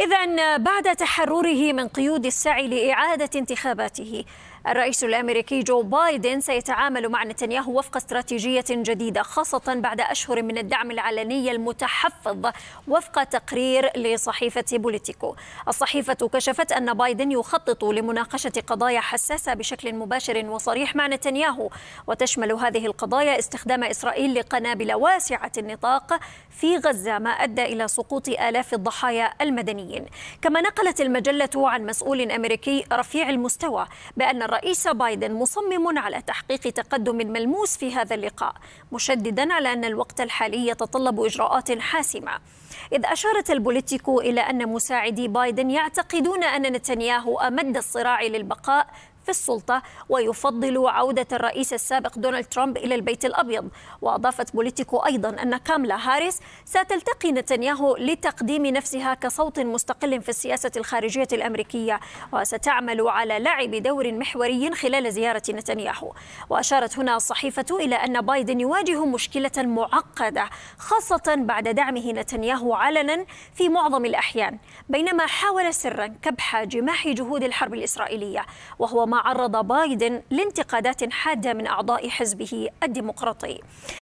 إذا بعد تحرره من قيود السعي لإعادة انتخاباته الرئيس الامريكي جو بايدن سيتعامل مع نتنياهو وفق استراتيجيه جديده خاصه بعد اشهر من الدعم العلني المتحفظ وفق تقرير لصحيفه بوليتيكو. الصحيفه كشفت ان بايدن يخطط لمناقشه قضايا حساسه بشكل مباشر وصريح مع نتنياهو وتشمل هذه القضايا استخدام اسرائيل لقنابل واسعه النطاق في غزه ما ادى الى سقوط الاف الضحايا المدنيين. كما نقلت المجله عن مسؤول امريكي رفيع المستوى بان الرئيس بايدن مصمم على تحقيق تقدم ملموس في هذا اللقاء مشددا على أن الوقت الحالي يتطلب إجراءات حاسمة إذ أشارت البوليتيكو إلى أن مساعدي بايدن يعتقدون أن نتنياهو أمد الصراع للبقاء في السلطة ويفضل عودة الرئيس السابق دونالد ترامب إلى البيت الأبيض وأضافت بوليتيكو أيضا أن كاملا هاريس ستلتقي نتنياهو لتقديم نفسها كصوت مستقل في السياسة الخارجية الأمريكية وستعمل على لعب دور محوري خلال زيارة نتنياهو وأشارت هنا الصحيفة إلى أن بايدن يواجه مشكلة معقدة خاصة بعد دعمه نتنياهو علنا في معظم الأحيان بينما حاول سرا كبح جماح جهود الحرب الإسرائيلية وهو ما عرض بايدن لانتقادات حادة من أعضاء حزبه الديمقراطي